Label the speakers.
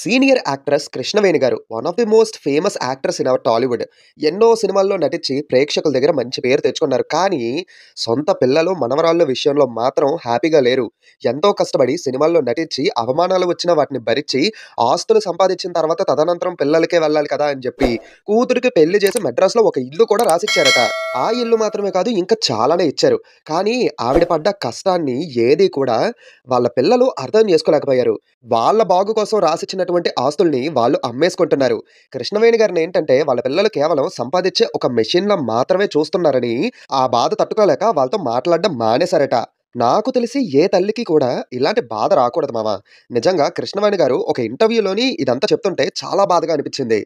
Speaker 1: senior actress Krishnaveni garu one of the most famous actress in our Tollywood ఎన్నో సినిమాల్లో నటించి ప్రేక్షకుల దగ్గర మంచి పేరు తెచ్చుకున్నారు కానీ సొంత పిల్లలు మనవరాళ్ళ విషయంలో మాత్రం హ్యాపీగా లేరు ఎంతో కష్టపడి సినిమాల్లో నటించి అవమానాలు వచ్చిన వాటిని భరించి ఆస్తులు సంపాదించిన తర్వాత తదనంతరం పిల్లలకే వెళ్ళాలి కదా అని చెప్పి కూతురికి పెళ్లి చేసి మెడ్రాస్లో ఒక ఇల్లు కూడా రాసిచ్చారట ఆ ఇల్లు మాత్రమే కాదు ఇంకా చాలానే ఇచ్చారు కానీ ఆవిడ పడ్డ కష్టాన్ని ఏది కూడా వాళ్ళ పిల్లలు అర్థం చేసుకోలేకపోయారు వాళ్ళ బాగు కోసం రాసిచ్చినటువంటి ఆస్తుల్ని వాళ్ళు అమ్మేసుకుంటున్నారు కృష్ణవేణి గారిని ఏంటంటే వాళ్ళ పిల్లలు కేవలం సంపాదించే ఒక మెషిన్లా మాత్రమే చూస్తున్నారని ఆ బాధ తట్టుకోలేక వాళ్ళతో మాట్లాడడం మానేశారట నాకు తెలిసి ఏ తల్లికి కూడా ఇలాంటి బాధ రాకూడదు మామ నిజంగా కృష్ణవేణి గారు ఒక ఇంటర్వ్యూలోని ఇదంతా చెప్తుంటే చాలా బాధగా అనిపించింది